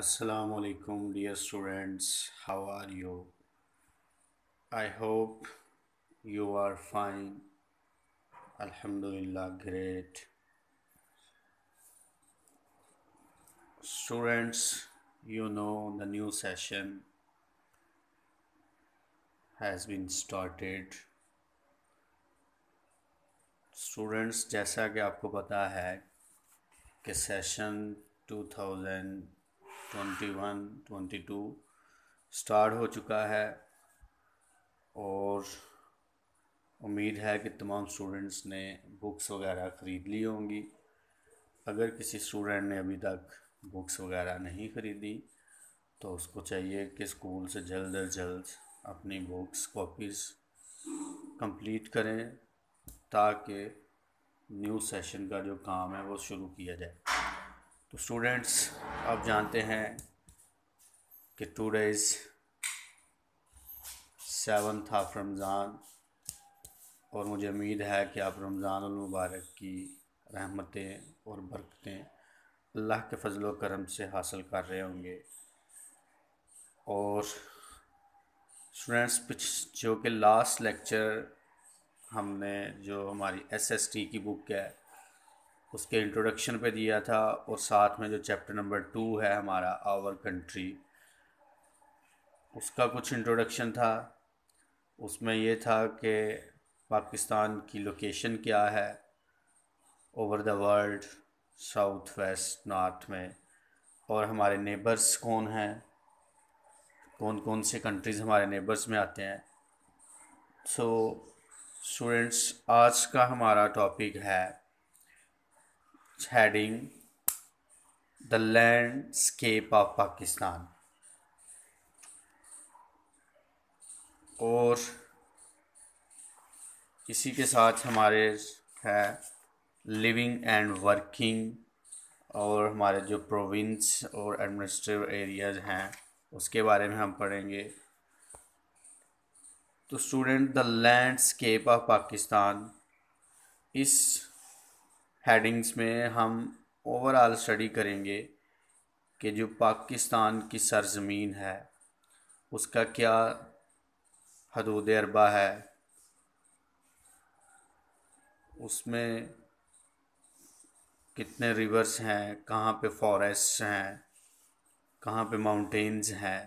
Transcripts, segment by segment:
assalamu alaikum dear students how are you i hope you are fine alhamdulillah great students you know the new session has been started Students, jaisa कि aapko पता hai ki session 2000 twenty one twenty two start हो चुका है और उम्मीद है कि तमाम स्टूडेंट्स ने बुक्स वगैरह ख़रीद ली होंगी अगर किसी स्टूडेंट ने अभी तक बुक्स वगैरह नहीं ख़रीदी तो उसको चाहिए कि स्कूल से जल्द अज जल्द अपनी बुक्स कॉपीज़ कंप्लीट करें ताकि न्यू सेशन का जो काम है वो शुरू किया जाए तो स्टूडेंट्स आप जानते हैं कि टू डेज सेवन था रमज़ान और मुझे उम्मीद है कि आप रमज़ान मुबारक की रहमतें और बरकतें अल्लाह के फजल करम से हासिल कर रहे होंगे और स्टूडेंट्स पिछ जो कि लास्ट लेक्चर हमने जो हमारी एसएसटी की बुक है उसके इंट्रोडक्शन पे दिया था और साथ में जो चैप्टर नंबर टू है हमारा आवर कंट्री उसका कुछ इंट्रोडक्शन था उसमें ये था कि पाकिस्तान की लोकेशन क्या है over the world south west north में और हमारे नेबर्स कौन हैं कौन कौन से कंट्रीज़ हमारे नेबर्स में आते हैं सो so, स्टूडेंट्स आज का हमारा टॉपिक है heading The Landscape of Pakistan और इसी के साथ हमारे है लिविंग एंड वर्किंग और हमारे जो प्रोविंस और एडमिनिस्ट्रेटिव एरियाज हैं उसके बारे में हम पढ़ेंगे तो student the landscape of Pakistan इस हेडिंग्स में हम ओवरऑल स्टडी करेंगे कि जो पाकिस्तान की सरजमीन है उसका क्या हदूद अरबा है उसमें कितने रिवर्स हैं कहाँ पे फॉरेस्ट हैं कहाँ पे माउंटेन्स हैं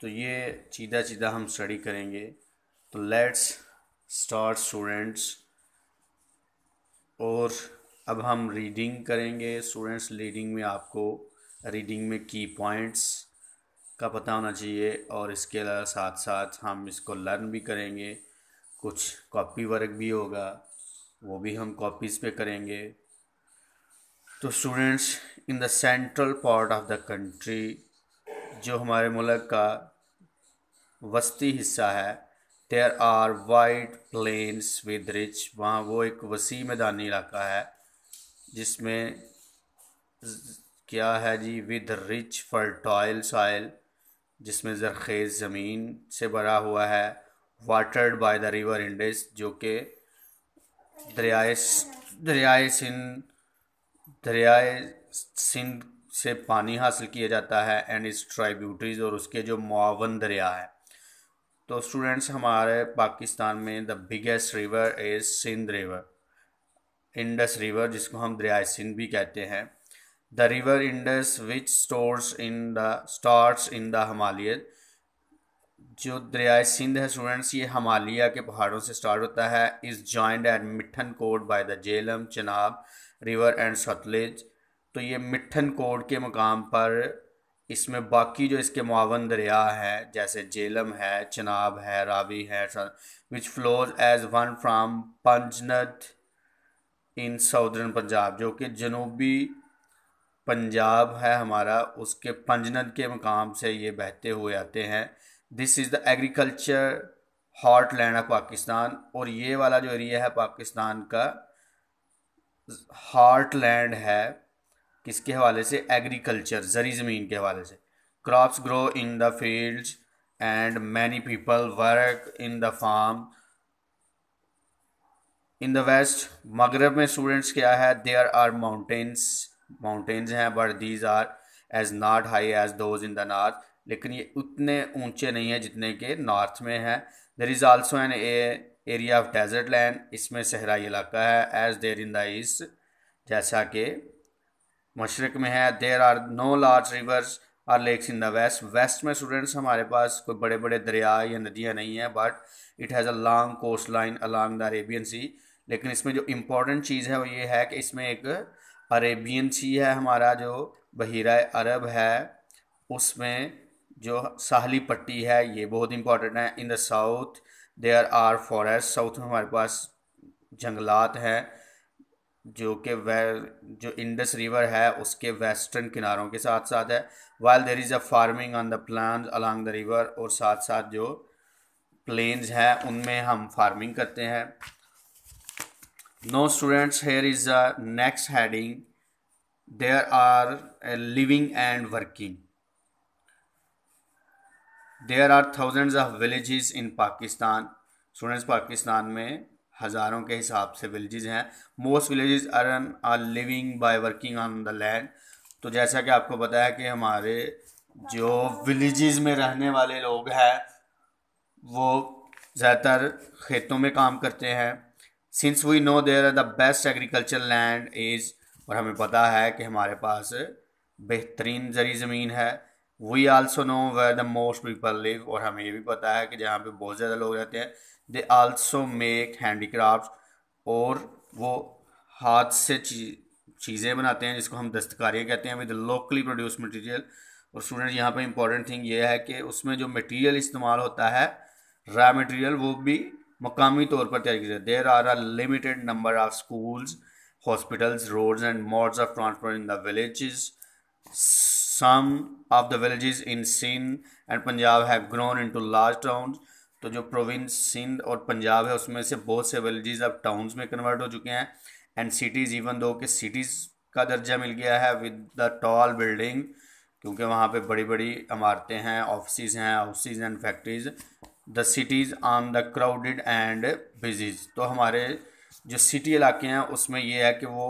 तो ये चीदा चीदा हम स्टडी करेंगे तो लेट्स स्टार्ट स्टूडेंट्स और अब हम रीडिंग करेंगे स्टूडेंट्स रीडिंग में आपको रीडिंग में की पॉइंट्स का पता होना चाहिए और इसके अलावा साथ साथ हम इसको लर्न भी करेंगे कुछ कॉपी वर्क भी होगा वो भी हम कॉपीज़ पे करेंगे तो students in the central part of the country जो हमारे मुल्क का वस्ती हिस्सा है there are white plains with rich वहाँ वो एक वसी मैदानी इलाका है जिसमें क्या है जी विद रिच फर्टाइल साइल जिसमें जरखेज़ ज़मीन से भरा हुआ है watered by the river Indus जो कि दरियाए दरियाए सिंध दरियाए सिंध से पानी हासिल किया जाता है एंड इस ट्राइब्यूटरीज और उसके जो मावन दरिया है तो स्टूडेंट्स हमारे पाकिस्तान में the biggest river is Sindh river Indus river जिसको हम दरियाए सिंध भी कहते हैं the river Indus which stores in the stars in the Himalayas जो दरियाए सिंध है स्टूडेंट्स ये हमालिया के पहाड़ों से स्टार्ट होता है is joined at Mithan Kot by the Jhelum Chenab river and Sutlej तो ये मिठन कोट के मकाम पर इसमें बाकी जो इसके मावन दरिया है जैसे जेलम है चनाब है रावी है which flows as one from Panjnad in southern Punjab जो कि जनूबी पंजाब है हमारा उसके पंजनद के मकाम से ये बहते हुए आते हैं this is the agriculture hot land of Pakistan और ये वाला जो एरिया है पाकिस्तान का हॉट लैंड है किसके हवाले से एग्रीकल्चर ज़री ज़मीन के हवाले से crops grow in the fields and many people work in the farm in the west मगरब में स्टूडेंट्स क्या है देयर आर माउंटेन्स माउंटेन्स हैं but these are as not high as those in the north लेकिन ये उतने ऊंचे नहीं हैं जितने के नॉर्थ में हैं there is also an area of desert land इसमें सहराई इलाका है as there in the east जैसा कि मशरक़ में है there are no large rivers are lakes in the west west में स्टूडेंट्स हमारे पास कोई बड़े बड़े दरिया या नदियाँ नहीं हैं but it has a long coastline along the Arabian sea लेकिन इसमें जो इम्पोर्टेंट चीज़ है वो ये है कि इसमें एक अरेबियन सी है हमारा जो बहरा अरब है उसमें जो साहली पट्टी है ये बहुत इंपॉर्टेंट है in the south there are forest south में हमारे पास जंगलात हैं जो कि वे जो इंडस रिवर है उसके वेस्टर्न किनारों के साथ साथ है while there is a farming on the plan along the river और साथ साथ जो प्लेन्स हैं उनमें हम फार्मिंग करते हैं no students here is a next heading there are living and working there are thousands of village in Pakistan students Pakistan में हज़ारों के हिसाब से विलेजेस हैं most villages earn are living by working on the land तो जैसा कि आपको पता है कि हमारे जो विलेजेस में रहने वाले लोग हैं वो ज़्यादातर खेतों में काम करते हैं since we know there are the best agriculture land is और हमें पता है कि हमारे पास बेहतरीन जरी ज़मीन है we also know where the most people live और हमें ये भी पता है कि जहाँ पे बहुत ज़्यादा लोग रहते हैं दे आल्सो मेक हैंडीक्राफ्ट और वो हाथ से चीज़ें बनाते हैं जिसको हम दस्तकारी कहते हैं विद लोकली प्रोड्यूस मटीरियल और स्टूडेंट यहाँ पर इंपॉर्टेंट थिंग ये है कि उसमें जो मटीरियल इस्तेमाल होता है रॉ मटीरियल वो भी मकामी तौर पर तैयार किया जाता है there are a limited number of schools hospitals roads and mods of transport in the villages. Some of the in in Sindh and Punjab have grown into large towns, तो जो प्रोविंस सिंध और पंजाब है उसमें से बहुत से विलेजेस अब towns में कन्वर्ट हो चुके हैं एंड सिटीज़ इवन दो के सिटीज़ का दर्जा मिल गया है विद द टॉल बिल्डिंग क्योंकि वहाँ पे बड़ी बड़ी इमारतें हैं ऑफिस हैं houses and factories the cities on the crowded and busies तो हमारे जो सिटी इलाके हैं उसमें ये है कि वो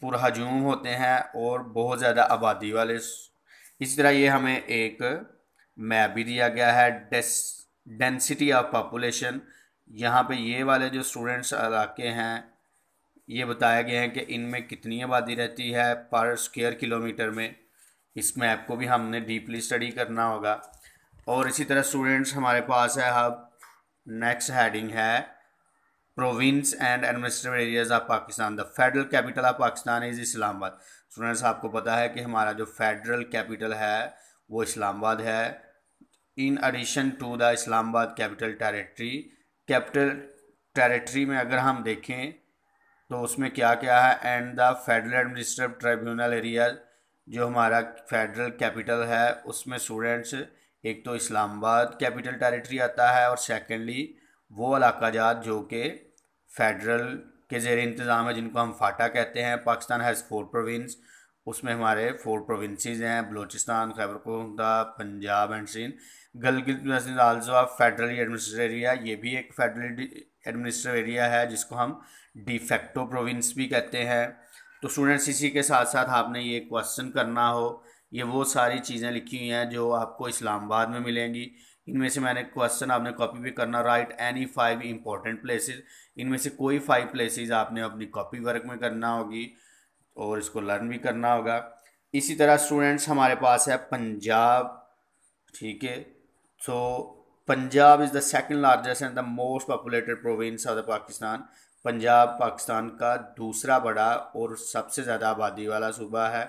पुरहजूम होते हैं और बहुत ज़्यादा आबादी वाले इस तरह ये हमें एक मैप भी दिया गया है डेंसिटी ऑफ पॉपुलेशन यहाँ पे ये वाले जो स्टूडेंट्स इलाके हैं ये बताया गया है कि इनमें कितनी आबादी रहती है पर स्क्वेयर किलोमीटर में इस मैप को भी हमने डीपली स्टडी करना होगा और इसी तरह स्टूडेंट्स हमारे पास है अब नेक्स्ट हेडिंग है province and administrative areas of Pakistan the federal capital of Pakistan is Islamabad students आपको पता है कि हमारा जो फेडरल कैपिटल है वो इस्लामाबाद है in addition to the Islamabad capital territory capital territory में अगर हम देखें तो उसमें क्या क्या है and the federal administrative tribunal area जो हमारा फेडरल कैपिटल है उसमें स्टूडेंट्स एक तो इस्लामाबाद कैपिटल टेरिटरी आता है और सेकेंडली वो इलाकाजात जो कि फेडरल के ज़ेर इंतज़ाम है जिनको हम फाटा कहते हैं पाकिस्तान हैज़ फोर प्रोविंस उसमें हमारे फोर प्रोविंसेस हैं बलूचिस्तान खैबर पखतुनख्वा पंजाब एंड सिंध गलगित तो also of federally administrative area ये भी एक फेडरली एडमिनिस्ट्रेटिव एरिया है जिसको हम डिफेक्टो प्रोविंस भी कहते हैं तो स्टूडेंट्स इसी के साथ साथ आपने ये क्वेश्चन करना हो ये वो सारी चीज़ें लिखी हुई हैं जो आपको इस्लामाबाद में मिलेंगी इनमें से मैंने क्वेश्चन आपने कॉपी भी करना right any five important places इनमें से कोई फाइव प्लेसेस आपने अपनी कॉपी वर्क में करना होगी और इसको लर्न भी करना होगा इसी तरह स्टूडेंट्स हमारे पास है पंजाब ठीक है so Punjab is the second largest and the most populated province of the Pakistan Punjab Pakistan का दूसरा बड़ा और सबसे ज़्यादा आबादी वाला सूबा है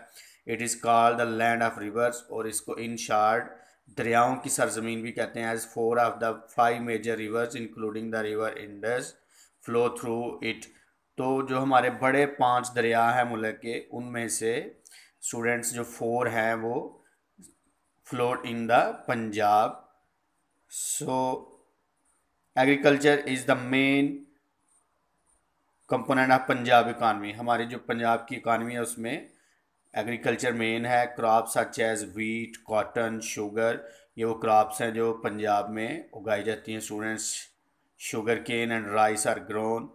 it is called the land of rivers और इसको इन शार्ट दरियाओं की सरजमीन भी कहते हैं as four of the five major rivers including the river Indus flow through it तो जो हमारे बड़े पांच दरिया हैं मुल्क के उनमें से स्टूडेंट्स जो फोर हैं वो float in the Punjab so agriculture is the main component of Punjab economy हमारी जो पंजाब की इकानमी है उसमें एग्रीकल्चर मेन है crop such as wheat cotton sugar ये वो क्रॉप्स हैं जो पंजाब में उगाई जाती हैं students sugar cane and rice are grown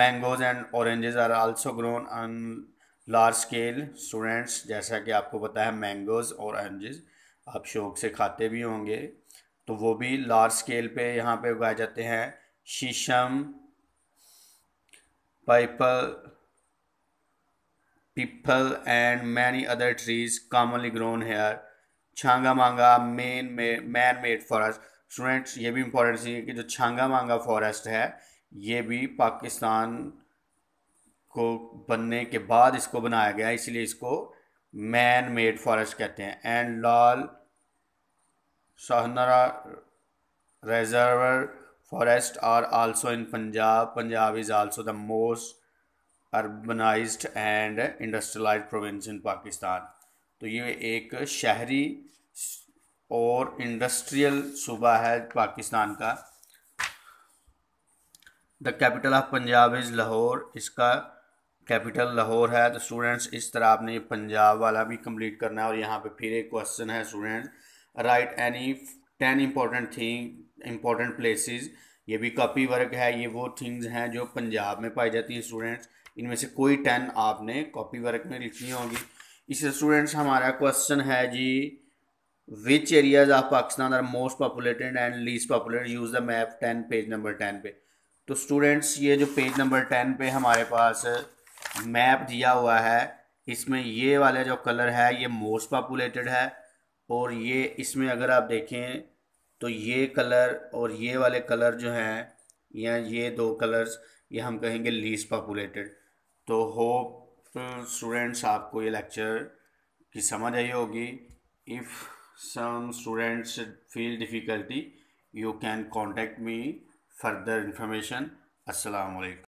mangoes and oranges are also grown on large scale students जैसा कि आपको पता है मैंगोज और ऑरेंजेज आप शौक से खाते भी होंगे तो वो भी लार्ज स्केल पे यहाँ पे उगाए जाते हैं shisham pipal peepal and many other trees commonly grown here Changa Manga man made man made forest students ये भी इम्पोर्टेंट चीज़ कि जो छांगा मांगा फॉरेस्ट है ये भी पाकिस्तान को बनने के बाद इसको बनाया गया इसलिए इसको मैन मेड फॉरेस्ट कहते हैं and Lal Sohanra reserve forest और also in Punjab Punjab is also the most urbanise and industrialised province in Pakistan तो ये एक शहरी और इंडस्ट्रियल सूबा है पाकिस्तान का the capital of Punjab is Lahore इसका कैपिटल लाहौर है तो स्टूडेंट्स इस तरह आपने पंजाब वाला भी कंप्लीट करना है और यहाँ पे फिर एक क्वेश्चन है student write any ten important thing important places ये भी कॉपी वर्क है ये वो थिंग्स हैं जो पंजाब में पाई जाती हैं स्टूडेंट्स इनमें से कोई टेन आपने कॉपी वर्क में लिखनी होगी इस स्टूडेंट्स हमारा क्वेश्चन है G which areas of Pakistan are most populated and least populated use the map ten page number ten पे तो स्टूडेंट्स ये जो पेज नंबर टेन पे हमारे पास मैप दिया हुआ है इसमें ये वाला जो कलर है ये मोस्ट पॉपुलेटेड है और ये इसमें अगर आप देखें तो ये कलर और ये वाले कलर जो हैं या ये दो कलर्स ये हम कहेंगे लीस्ट पॉपुलेटेड तो होप स्टूडेंट्स आपको ये लेक्चर की समझ आई होगी if some students feel difficulty you can contact me further information assalamu alaikum